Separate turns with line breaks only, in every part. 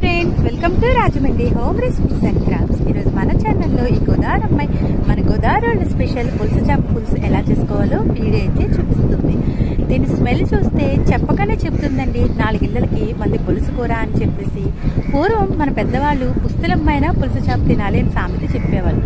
friends welcome to Rajahmundry home recipes and crafts ఈరోజు మన ఛానల్లో ఈ గోదారమ్మాయి మన గోదావరి స్పెషల్ పులుసు చేప పులుసు ఎలా చేసుకోవాలో వీడియో అయితే చూపిస్తుంది దీని స్మెల్ చూస్తే చెప్పకనే చెప్తుందండి నాలుగిళ్ళకి మళ్ళీ పులుసు కూర అని చెప్పేసి పూర్వం మన పెద్దవాళ్ళు పుస్తలమ్మైన పులుసు చేప తినాలి అని సామెత చెప్పేవాళ్ళు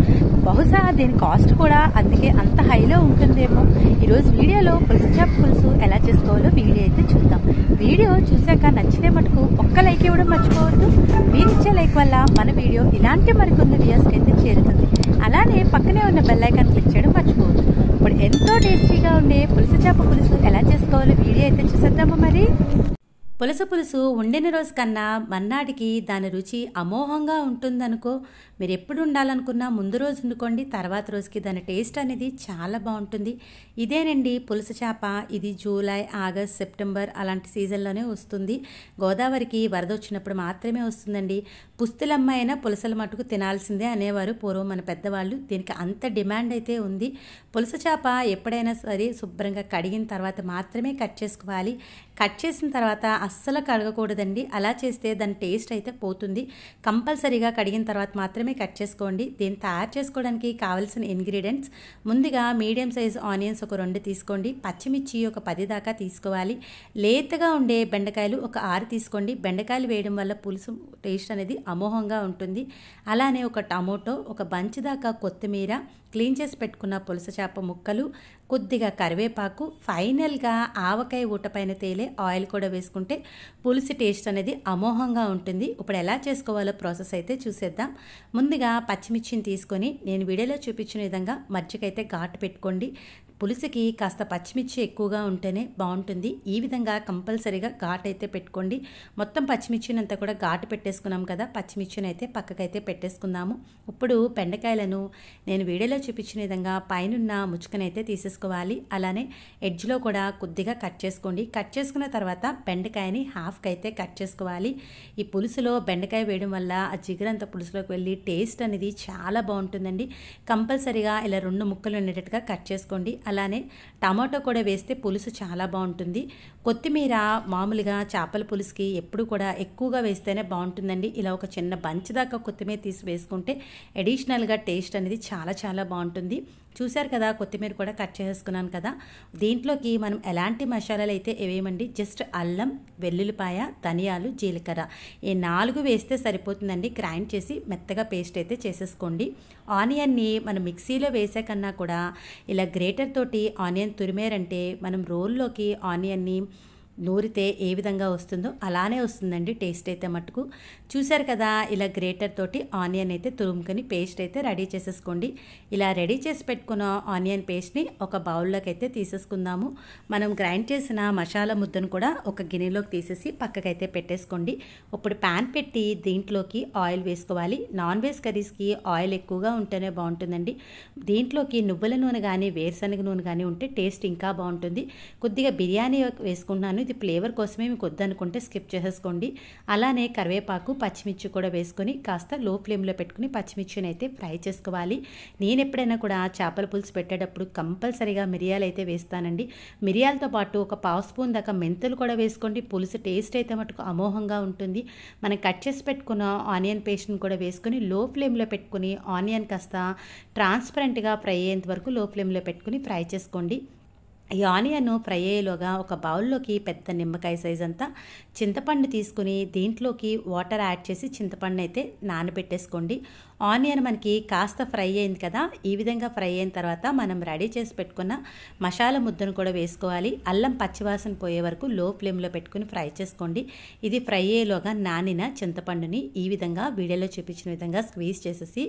బహుశా దీని కాస్ట్ కూడా అందుకే అంత హైలో ఉంటుందేమో ఈరోజు వీడియోలో పులుసు చేప పులుసు ఎలా చేసుకోవాలో వీడియో అయితే చూద్దాం వీడియో చూశాక నచ్చితే మటుకు ఒక్క లైక్ ఇవ్వడం మర్చిపోవాలి మర్చిపోవద్దు మీరిచ్చే లైక్ వల్ల మన వీడియో ఇలాంటి మరికొన్ని వీడియోస్కి అయితే చేరుతుంది అలానే పక్కనే ఉన్న బెల్లైకాన్ క్లిక్ చేయడం మర్చిపోవద్దు ఇప్పుడు ఎంతో టేస్టీగా ఉండే పులుసు చేప పులుసు ఎలా చేసుకోవాలో వీడియో అయితే చూసేద్దామా మరి పులస పులుసు వండిన రోజు కన్నా మన్నాటికి దాని రుచి అమోహంగా ఉంటుందనుకో మీరు ఎప్పుడు ఉండాలనుకున్నా ముందు రోజు వండుకోండి తర్వాత రోజుకి దాని టేస్ట్ అనేది చాలా బాగుంటుంది ఇదేనండి పులస చేప ఇది జూలై ఆగస్ట్ సెప్టెంబర్ అలాంటి సీజన్లోనే వస్తుంది గోదావరికి వరద వచ్చినప్పుడు మాత్రమే వస్తుందండి పుస్తులమ్మ అయినా పులసల మటుకు తినాల్సిందే అనేవారు పూర్వం మన పెద్దవాళ్ళు దీనికి అంత డిమాండ్ అయితే ఉంది పులస చేప ఎప్పుడైనా సరే శుభ్రంగా కడిగిన తర్వాత మాత్రమే కట్ చేసుకోవాలి కట్ చేసిన తర్వాత అస్సలు కడగకూడదండి అలా చేస్తే దాని టేస్ట్ అయితే పోతుంది కంపల్సరీగా కడిగిన తర్వాత మాత్రమే కట్ చేసుకోండి దీన్ని తయారు చేసుకోవడానికి కావాల్సిన ఇంగ్రీడియంట్స్ ముందుగా మీడియం సైజ్ ఆనియన్స్ ఒక రెండు తీసుకోండి పచ్చిమిర్చి ఒక పది దాకా తీసుకోవాలి లేతగా ఉండే బెండకాయలు ఒక ఆరు తీసుకోండి బెండకాయలు వేయడం వల్ల పులుసు టేస్ట్ అనేది అమోహంగా ఉంటుంది అలానే ఒక టమోటో ఒక బంచ్ దాకా కొత్తిమీర క్లీన్ చేసి పెట్టుకున్న పులస చేప ముక్కలు కొద్దిగా కరివేపాకు ఫైనల్గా ఆవకాయ ఊట పైన తేలే ఆయిల్ కూడా వేసుకుంటే పులుసు టేస్ట్ అనేది అమోహంగా ఉంటుంది ఇప్పుడు ఎలా చేసుకోవాలో ప్రాసెస్ అయితే చూసేద్దాం ముందుగా పచ్చిమిర్చిని తీసుకొని నేను వీడియోలో చూపించిన విధంగా మజ్జిగైతే ఘాటు పెట్టుకోండి పులుసుకి కాస్త పచ్చిమిర్చి ఎక్కువగా ఉంటేనే బాగుంటుంది ఈ విధంగా కంపల్సరీగా ఘాట్ అయితే పెట్టుకోండి మొత్తం అంతా కూడా ఘాటు పెట్టేసుకున్నాం కదా పచ్చిమిర్చిని అయితే పక్కకైతే పెట్టేసుకుందాము ఇప్పుడు బెండకాయలను నేను వీడియోలో చూపించిన విధంగా పైనున్న ముచ్చుకనైతే తీసేసుకోవాలి అలానే ఎడ్జ్లో కూడా కొద్దిగా కట్ చేసుకోండి కట్ చేసుకున్న తర్వాత బెండకాయని హాఫ్కి అయితే కట్ చేసుకోవాలి ఈ పులుసులో బెండకాయ వేయడం వల్ల ఆ జిగురంత పులుసులోకి వెళ్ళి టేస్ట్ అనేది చాలా బాగుంటుందండి కంపల్సరీగా ఇలా రెండు ముక్కలు ఉండేటట్టుగా కట్ చేసుకోండి అలానే టమాటో కూడా వేస్తే పులుసు చాలా బాగుంటుంది కొత్తిమీర మామూలుగా చేపల పులుసుకి ఎప్పుడు కూడా ఎక్కువగా వేస్తేనే బాగుంటుందండి ఇలా ఒక చిన్న బంచ్ దాకా కొత్తిమీర తీసి వేసుకుంటే అడిషనల్గా టేస్ట్ అనేది చాలా చాలా బాగుంటుంది చూశారు కదా కొత్తిమీర కూడా కట్ చేసుకున్నాను కదా దీంట్లోకి మనం ఎలాంటి మసాలాలు అయితే ఇవేమండి జస్ట్ అల్లం వెల్లుల్లిపాయ ధనియాలు జీలకర్ర ఈ నాలుగు వేస్తే సరిపోతుందండి గ్రైండ్ చేసి మెత్తగా పేస్ట్ అయితే చేసేసుకోండి ఆనియన్ని మనం మిక్సీలో వేసే కన్నా కూడా ఇలా గ్రేటర్ తోటి ఆనియన్ తురిమేరంటే మనం రోల్లోకి ఆనియన్ని నూరితే ఏ విధంగా వస్తుందో అలానే వస్తుందండి టేస్ట్ అయితే మటుకు చూశారు కదా ఇలా గ్రేటర్ తోటి ఆనియన్ అయితే తురుముకొని పేస్ట్ అయితే రెడీ చేసేసుకోండి ఇలా రెడీ చేసి పెట్టుకున్న ఆనియన్ పేస్ట్ని ఒక బౌల్లోకి అయితే తీసేసుకుందాము మనం గ్రైండ్ చేసిన మసాలా ముద్దను కూడా ఒక గిన్నెలోకి తీసేసి పక్కకైతే పెట్టేసుకోండి ఇప్పుడు ప్యాన్ పెట్టి దీంట్లోకి ఆయిల్ వేసుకోవాలి నాన్ వెజ్ కర్రీస్కి ఆయిల్ ఎక్కువగా ఉంటేనే బాగుంటుందండి దీంట్లోకి నువ్వుల నూనె కానీ వేరుశనగ నూనె కానీ ఉంటే టేస్ట్ ఇంకా బాగుంటుంది కొద్దిగా బిర్యానీ వేసుకుంటున్నాను ఇది ఫ్లేవర్ కోసమే మీకు వద్దనుకుంటే స్కిప్ చేసేసుకోండి అలానే కరివేపాకు పచ్చిమిర్చి కూడా వేసుకొని కాస్త లో ఫ్లేమ్లో పెట్టుకుని పచ్చిమిర్చిని అయితే ఫ్రై చేసుకోవాలి నేను ఎప్పుడైనా కూడా చేపల పులుసు పెట్టేటప్పుడు కంపల్సరీగా మిరియాలు అయితే వేస్తానండి మిరియాలతో పాటు ఒక పావు స్పూన్ దాకా మెంతులు కూడా వేసుకోండి పులుసు టేస్ట్ అయితే మటుకు అమోహంగా ఉంటుంది మనం కట్ చేసి పెట్టుకున్న ఆనియన్ పేస్ట్ని కూడా వేసుకొని లో ఫ్లేమ్లో పెట్టుకుని ఆనియన్ కాస్త ట్రాన్స్పరెంట్గా ఫ్రై అయ్యేంత వరకు లో ఫ్లేమ్లో పెట్టుకుని ఫ్రై చేసుకోండి ఈ ఆనియన్ ఫ్రై అయ్యేలోగా ఒక బౌల్లోకి పెద్ద నిమ్మకాయ సైజ్ అంతా చింతపండు తీసుకుని దీంట్లోకి వాటర్ యాడ్ చేసి చింతపండు అయితే నానబెట్టేసుకోండి ఆనియన్ మనకి కాస్త ఫ్రై అయింది కదా ఈ విధంగా ఫ్రై అయిన తర్వాత మనం రెడీ చేసి పెట్టుకున్న మసాలా ముద్దను కూడా వేసుకోవాలి అల్లం పచ్చివాసన పోయే వరకు లో ఫ్లేమ్లో పెట్టుకుని ఫ్రై చేసుకోండి ఇది ఫ్రై అయ్యేలోగా నానిన చింతపండుని ఈ విధంగా వీడియోలో చూపించిన విధంగా స్క్వీజ్ చేసేసి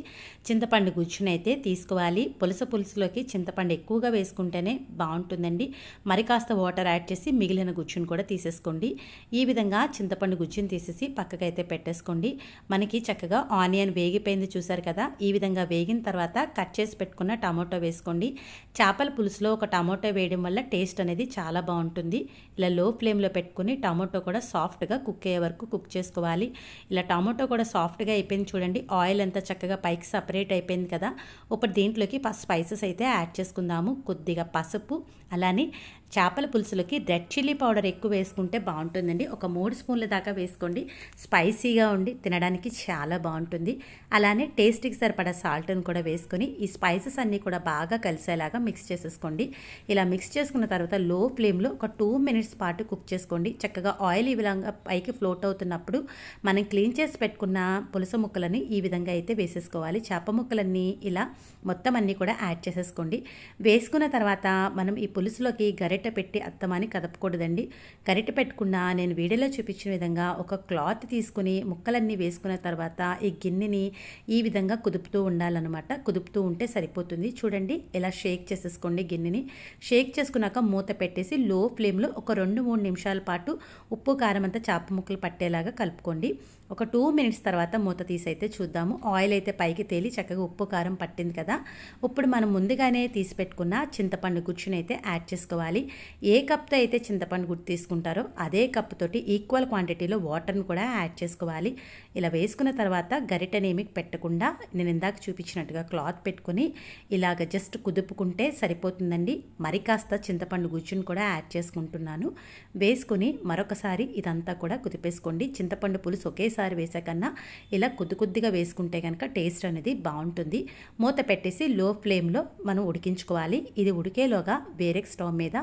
చింతపండు గుజ్జునైతే తీసుకోవాలి పులస పులుసులోకి చింతపండు ఎక్కువగా వేసుకుంటేనే బాగుంటుందండి మరి కాస్త వాటర్ యాడ్ చేసి మిగిలిన గుజ్జును కూడా తీసేసుకోండి ఈ విధంగా చింతపండు గుజ్జుని తీసేసి పక్కకైతే పెట్టేసుకోండి మనకి చక్కగా ఆనియన్ వేగిపోయింది చూసారు కదా ఈ విధంగా వేగిన తర్వాత కట్ చేసి పెట్టుకున్న టమాటో వేసుకోండి చేపల పులుసులో ఒక టమాటో వేయడం వల్ల టేస్ట్ అనేది చాలా బాగుంటుంది ఇలా లో ఫ్లేమ్లో పెట్టుకుని టమాటో కూడా సాఫ్ట్గా కుక్ అయ్యే వరకు కుక్ చేసుకోవాలి ఇలా టమాటో కూడా సాఫ్ట్గా అయిపోయింది చూడండి ఆయిల్ అంతా చక్కగా పైకి సపరేట్ అయిపోయింది కదా ఇప్పుడు దీంట్లోకి స్పైసెస్ అయితే యాడ్ చేసుకుందాము కొద్దిగా పసుపు అలానే చేపల పులుసులకి రెడ్ చిల్లీ పౌడర్ ఎక్కువ వేసుకుంటే బాగుంటుందండి ఒక మూడు స్పూన్ల దాకా వేసుకోండి స్పైసీగా ఉండి తినడానికి చాలా బాగుంటుంది అలానే టేస్ట్కి సరిపడా సాల్ట్ని కూడా వేసుకొని ఈ స్పైసెస్ అన్నీ కూడా బాగా కలిసేలాగా మిక్స్ చేసేసుకోండి ఇలా మిక్స్ చేసుకున్న తర్వాత లో ఫ్లేమ్లో ఒక టూ మినిట్స్ పాటు కుక్ చేసుకోండి చక్కగా ఆయిల్ ఈ విధంగా పైకి ఫ్లోట్ అవుతున్నప్పుడు మనం క్లీన్ చేసి పెట్టుకున్న పులుసు ముక్కలని ఈ విధంగా అయితే వేసేసుకోవాలి చేప ముక్కలన్నీ ఇలా మొత్తం అన్నీ కూడా యాడ్ చేసేసుకోండి వేసుకున్న తర్వాత మనం ఈ పులుసులోకి గరెట్ గరిట పెట్టి అత్తమాని కదపకూడదండి కరిట పెట్టకుండా నేను వీడియోలో చూపించిన విధంగా ఒక క్లాత్ తీసుకుని ముక్కలన్నీ వేసుకున్న తర్వాత ఈ గిన్నెని ఈ విధంగా కుదుపుతూ ఉండాలన్నమాట కుదుపుతూ ఉంటే సరిపోతుంది చూడండి ఇలా షేక్ చేసేసుకోండి గిన్నెని షేక్ చేసుకున్నాక మూత పెట్టేసి లో ఫ్లేమ్లో ఒక రెండు మూడు నిమిషాల పాటు ఉప్పు కారం అంతా చాప ముక్కలు పట్టేలాగా కలుపుకోండి ఒక టూ మినిట్స్ తర్వాత మూత తీసి అయితే చూద్దాము ఆయిల్ అయితే పైకి తేలి చక్కగా ఉప్పు కారం పట్టింది కదా ఇప్పుడు మనం ముందుగానే తీసి పెట్టుకున్న చింతపండు గుచ్చుని అయితే యాడ్ చేసుకోవాలి ఏ కప్తో అయితే చింతపండు గుడ్ తీసుకుంటారో అదే కప్ తోటి ఈక్వల్ క్వాంటిటీలో వాటర్ని కూడా యాడ్ చేసుకోవాలి ఇలా వేసుకున్న తర్వాత గరిటనేమి పెట్టకుండా నేను ఇందాక చూపించినట్టుగా క్లాత్ పెట్టుకుని ఇలాగ జస్ట్ కుదుపుకుంటే సరిపోతుందండి మరి కాస్త చింతపండు గుజ్జును కూడా యాడ్ చేసుకుంటున్నాను వేసుకుని మరొకసారి ఇదంతా కూడా కుదిపేసుకోండి చింతపండు పులుసు ఒకే ఒకేసారి వేసాకన్నా ఇలా కొద్ది కొద్దిగా వేసుకుంటే కనుక టేస్ట్ అనేది బాగుంటుంది మూత పెట్టేసి లో ఫ్లేమ్లో మనం ఉడికించుకోవాలి ఇది ఉడికేలోగా వేరే స్టవ్ మీద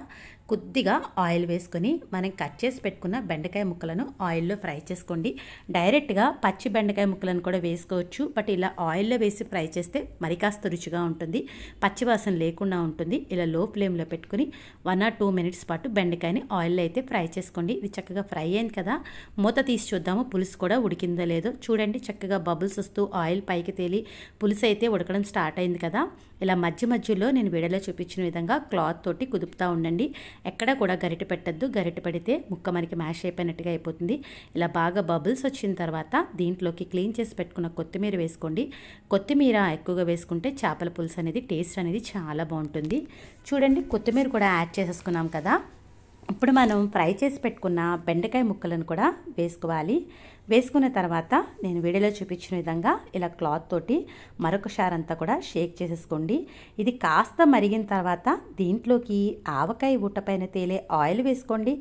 కొద్దిగా ఆయిల్ వేసుకొని మనం కట్ చేసి పెట్టుకున్న బెండకాయ ముక్కలను ఆయిల్లో ఫ్రై చేసుకోండి డైరెక్ట్గా పచ్చి బెండకాయ ముక్కలను కూడా వేసుకోవచ్చు బట్ ఇలా ఆయిల్లో వేసి ఫ్రై చేస్తే మరి కాస్త రుచిగా ఉంటుంది పచ్చివాసన లేకుండా ఉంటుంది ఇలా లో ఫ్లేమ్లో పెట్టుకుని వన్ ఆర్ టూ మినిట్స్ పాటు బెండకాయని ఆయిల్లో అయితే ఫ్రై చేసుకోండి ఇది చక్కగా ఫ్రై అయింది కదా మూత తీసి చూద్దాము పులుసు కూడా ఉడికిందో లేదో చూడండి చక్కగా బబుల్స్ వస్తూ ఆయిల్ పైకి తేలి పులుసు అయితే ఉడకడం స్టార్ట్ అయింది కదా ఇలా మధ్య మధ్యలో నేను వీడియోలో చూపించిన విధంగా క్లాత్ తోటి కుదుపుతూ ఉండండి ఎక్కడ కూడా గరిట పెట్టద్దు గరిట పడితే ముక్క మనకి మ్యాష్ అయిపోయినట్టుగా అయిపోతుంది ఇలా బాగా బబుల్స్ వచ్చిన తర్వాత దీంట్లోకి క్లీన్ చేసి పెట్టుకున్న కొత్తిమీర వేసుకోండి కొత్తిమీర ఎక్కువగా వేసుకుంటే చేపల పులుసు అనేది టేస్ట్ అనేది చాలా బాగుంటుంది చూడండి కొత్తిమీర కూడా యాడ్ చేసేసుకున్నాం కదా ఇప్పుడు మనం ఫ్రై చేసి పెట్టుకున్న బెండకాయ ముక్కలను కూడా వేసుకోవాలి వేసుకున్న తర్వాత నేను వీడియోలో చూపించిన విధంగా ఇలా క్లాత్ తోటి మరొకసారి అంతా కూడా షేక్ చేసేసుకోండి ఇది కాస్త మరిగిన తర్వాత దీంట్లోకి ఆవకాయ ఊటపైన తేలే ఆయిల్ వేసుకోండి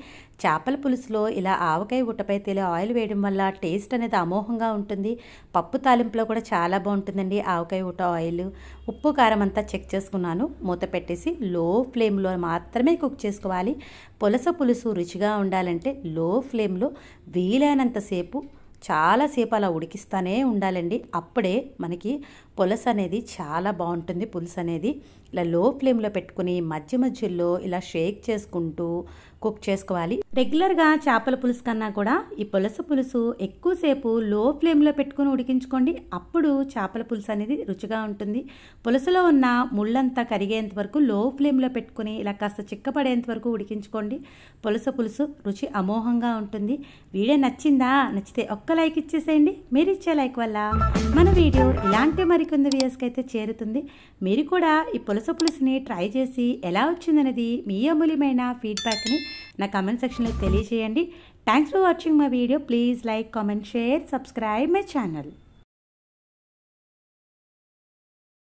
చేపల పులుసులో ఇలా ఆవకాయ ఉట్టపై తేలి ఆయిల్ వేయడం వల్ల టేస్ట్ అనేది అమోహంగా ఉంటుంది పప్పు తాలింపులో కూడా చాలా బాగుంటుందండి ఆవకాయ ఊట ఆయిల్ ఉప్పు కారం అంతా చెక్ చేసుకున్నాను మూత పెట్టేసి లో ఫ్లేమ్లో మాత్రమే కుక్ చేసుకోవాలి పులస పులుసు రుచిగా ఉండాలంటే లో ఫ్లేమ్లో వీలైనంతసేపు చాలాసేపు అలా ఉడికిస్తూనే ఉండాలండి అప్పుడే మనకి పులస అనేది చాలా బాగుంటుంది పులుసు అనేది ఇలా లో ఫ్లేమ్లో పెట్టుకుని మధ్య మధ్యలో ఇలా షేక్ చేసుకుంటూ కుక్ చేసుకోవాలి రెగ్యులర్గా చేపల పులుసు కన్నా కూడా ఈ పులస పులుసు ఎక్కువసేపు లో ఫ్లేమ్లో పెట్టుకుని ఉడికించుకోండి అప్పుడు చేపల పులుసు అనేది రుచిగా ఉంటుంది పులుసులో ఉన్న ముళ్ళంతా కరిగేంత వరకు లో ఫ్లేమ్లో పెట్టుకుని ఇలా కాస్త చిక్కపడేంత వరకు ఉడికించుకోండి పులస పులుసు రుచి అమోహంగా ఉంటుంది వీడియో నచ్చిందా నచ్చితే ఒక్క లైక్ ఇచ్చేసేయండి మీరు ఇచ్చే లైక్ వల్ల మన వీడియో ఇలాంటి మరికొన్ని వీడియోస్కి అయితే చేరుతుంది మీరు కూడా ఈ పులస పులుసుని ట్రై చేసి ఎలా వచ్చిందనేది మీ అమూల్యమైన ఫీడ్బ్యాక్ని నా కమెంట్ సెక్షన్లో తెలియజేయండి thanks for watching my video please like comment share subscribe my channel